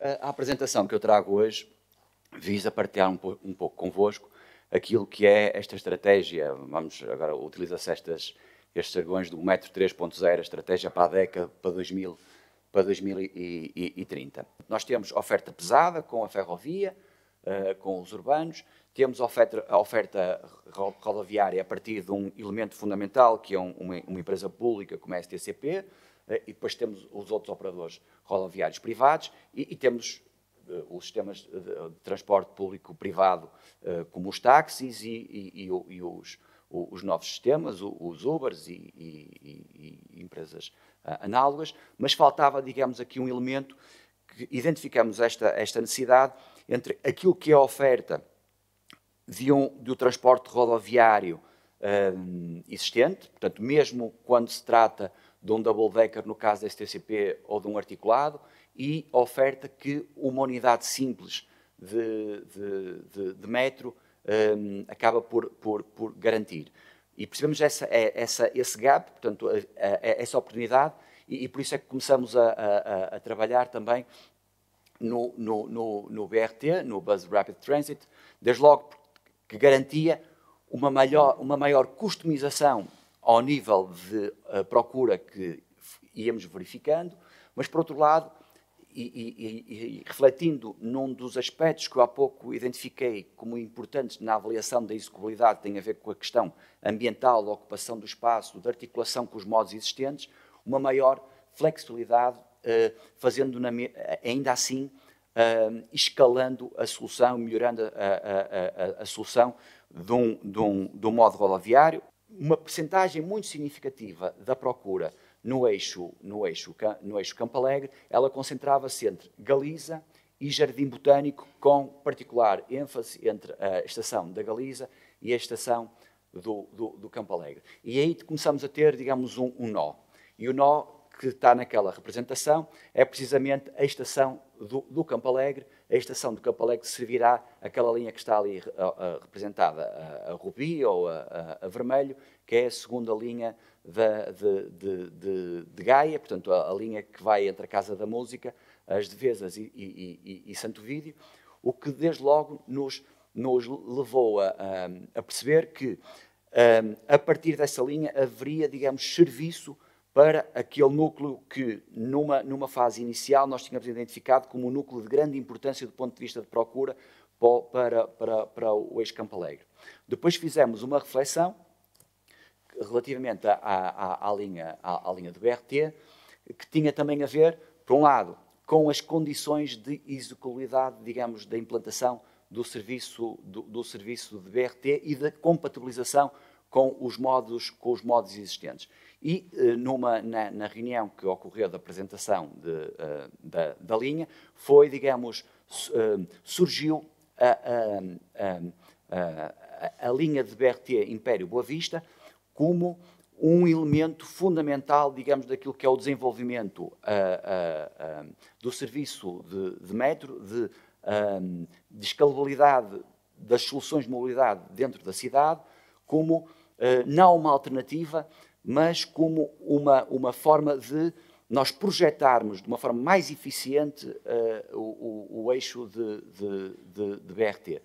A apresentação que eu trago hoje visa partilhar um, pouco, um pouco convosco aquilo que é esta estratégia. Vamos agora utilizar se estas estes jargões do Metro 3.0, a estratégia para a década para 2000 para 2030. Nós temos oferta pesada com a ferrovia, eh, com os urbanos. Temos a oferta, a oferta, rodoviária a partir de um elemento fundamental, que é um, uma, uma, empresa pública como é a STCP, uh, eh, e depois temos os outros operadores rodoviários privados, e, e temos eh, os sistemas de, de transporte público-privado, como os táxis e, e, e os, os novos sistemas, os Ubers e, e, e, empresas análogas, mas faltava, digamos, aqui um elemento identificamos esta, esta necessidade entre aquilo que é a oferta de um, do transporte rodoviário um, existente, portanto, mesmo quando se trata de um double-decker, no caso da STCP, ou de um articulado, e a oferta que uma unidade simples de, de, de, de metro um, acaba por, por, por, garantir. E percebemos essa, é, essa, esse gap, portanto, a, a, essa oportunidade e, e por isso é que começamos a, a, a trabalhar também no, no, no, no, BRT, no Bus Rapid Transit, desde logo que garantia uma maior, uma maior customização ao nível de eh, procura que íamos verificando, mas por outro lado, e, e, e, e, refletindo num dos aspectos que eu há pouco identifiquei como importantes na avaliação da execuibilidade, tem a ver com a questão ambiental, da ocupação do espaço, da articulação com os modos existentes, uma maior flexibilidade, eh, fazendo eh, ainda assim eh, escalando a solução, melhorando a, a, a, a solução de um, de, um, de um modo rodoviário. Uma percentagem muito significativa da procura no eixo, no eixo, no eixo Campo Alegre, ela concentrava-se entre Galiza e Jardim Botânico, com particular ênfase entre a estação da Galiza e a estação do, do, do Campo Alegre. E aí começamos a ter, digamos, um, um nó. E o nó que está naquela representação é precisamente a estação do, do Campo Alegre, a estação do Campo Alegre servirá aquela linha que está ali uh, uh, representada, a, a, rubi ou a, a, a, vermelho, que é a segunda linha de, de, de, de, Gaia, portanto, a, linha que vai entre a Casa da Música, as Devesas e, e, e, e Santo Vídeo, o que desde logo nos, nos levou a, perceber que, eh, a partir dessa linha, haveria, digamos, serviço para aquele núcleo que, numa, numa fase inicial, nós tínhamos identificado como um núcleo de grande importância do ponto de vista de procura para, para, para o ex-Campo Alegre. Depois fizemos uma reflexão relativamente à, à, à linha, à, à, linha do BRT, que tinha também a ver, por um lado, com as condições de execuibilidade, digamos, da implantação do serviço, do, do serviço de BRT e da compatibilização com os modos, com os modos existentes. E eh, numa, na, na reunião que ocorreu da apresentação de, eh, da, da, linha, foi, digamos, eh, surgiu a, a, a, a linha de BRT Império Boa Vista como um elemento fundamental, digamos, daquilo que é o desenvolvimento uh, uh, uh, do serviço de, de metro, de, de escalabilidade das soluções de mobilidade dentro da cidade, como eh, não uma alternativa, mas como uma, uma forma de nós projetarmos de uma forma mais eficiente eh, o, o, o, eixo de, de, de, de BRT.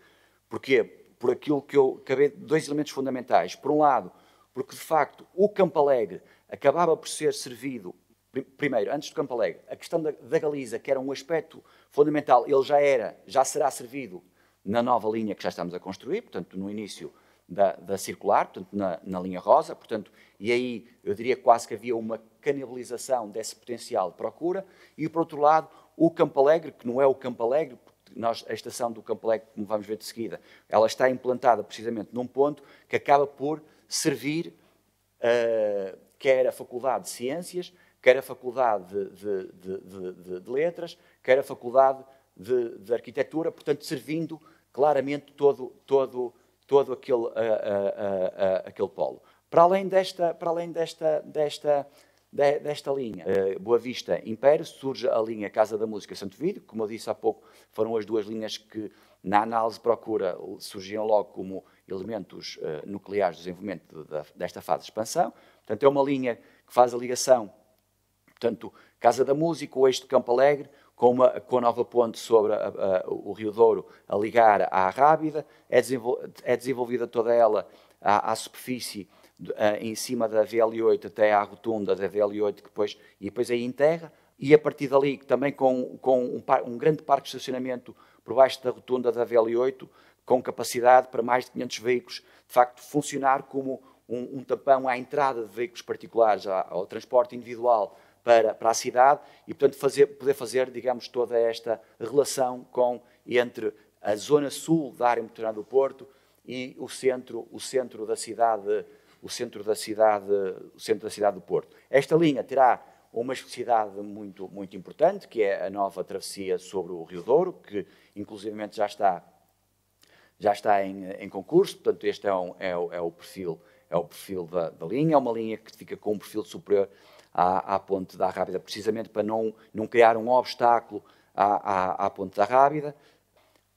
Porquê? Por aquilo que eu acabei, dois elementos fundamentais. Por um lado, porque de facto o Campo Alegre acabava por ser servido, primeiro, antes do Campo Alegre, a questão da, da, Galiza, que era um aspecto fundamental, ele já era, já será servido na nova linha que já estamos a construir, portanto, no início da, da circular, portanto, na, na, linha rosa, portanto, e aí eu diria quase que havia uma canibalização desse potencial de procura, e por outro lado, o Campo Alegre, que não é o Campo Alegre, nós, a estação do Campo Alegre, como vamos ver de seguida, ela está implantada precisamente num ponto que acaba por servir uh, quer a Faculdade de Ciências, quer a Faculdade de, de, de, de Letras, quer a Faculdade de, Arquitetura, portanto, servindo claramente todo, todo todo aquele, uh, uh, aquele polo. Para além desta, para além desta, desta, de, desta linha, Boa Vista Império, surge a linha Casa da Música Santo Vídeo, como eu disse há pouco, foram as duas linhas que na análise procura surgiram logo como elementos nucleares do desenvolvimento desta fase de expansão. Portanto, é uma linha que faz a ligação, portanto, Casa da Música, o eixo de Campo Alegre, com a, com a nova ponte sobre a, a, o Rio Douro a ligar à Rábida, é, desenvol, é desenvolvida toda ela à, à superfície em cima da VL8 até à rotunda da VL8 que depois, e depois aí enterra, e a partir dali, também com, com um, par, um, grande parque de estacionamento por baixo da rotunda da VL8, com capacidade para mais de 500 veículos, de facto funcionar como um, um à entrada de veículos particulares, ao transporte individual, para, para a cidade e, portanto, fazer, poder fazer, digamos, toda esta relação com, entre a zona sul da área metropolitana do Porto e o centro, o centro da cidade, o centro da cidade, o centro da cidade do Porto. Esta linha terá uma especificidade muito, muito importante, que é a nova travessia sobre o Rio Douro, que inclusivamente já está, já está em, em concurso, portanto este é, um, é, é, o perfil, é o perfil da, da linha, é uma linha que fica com um perfil superior à, à ponte da Rábida, precisamente para não, não criar um obstáculo à, à, à ponte da Rábida.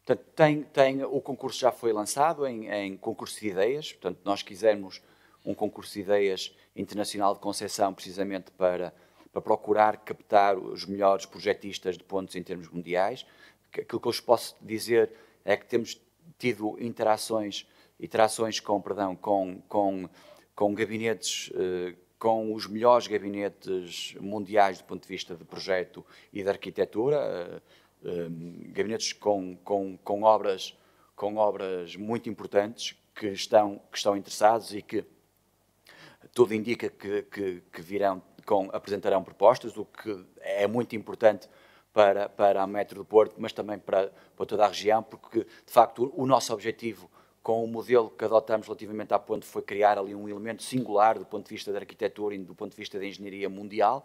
Portanto, tem, tem, o concurso já foi lançado em, em concurso de ideias, portanto, nós quisermos um concurso de ideias internacional de concessão, precisamente para, para procurar captar os melhores projetistas de pontos em termos mundiais. Aquilo que eu vos posso dizer é que temos tido interações, interações com, perdão, com, com, com gabinetes eh, com os melhores gabinetes mundiais do ponto de vista de projeto e de arquitetura, eh, eh, gabinetes com, com, com, obras, com obras muito importantes que estão, que estão interessados e que tudo indica que, que, que virão com, apresentarão propostas, o que é muito importante para, para a Metro do Porto, mas também para, para toda a região, porque, de facto, o nosso objetivo com o modelo que adotamos relativamente à ponte foi criar ali um elemento singular do ponto de vista da arquitetura e do ponto de vista da engenharia mundial,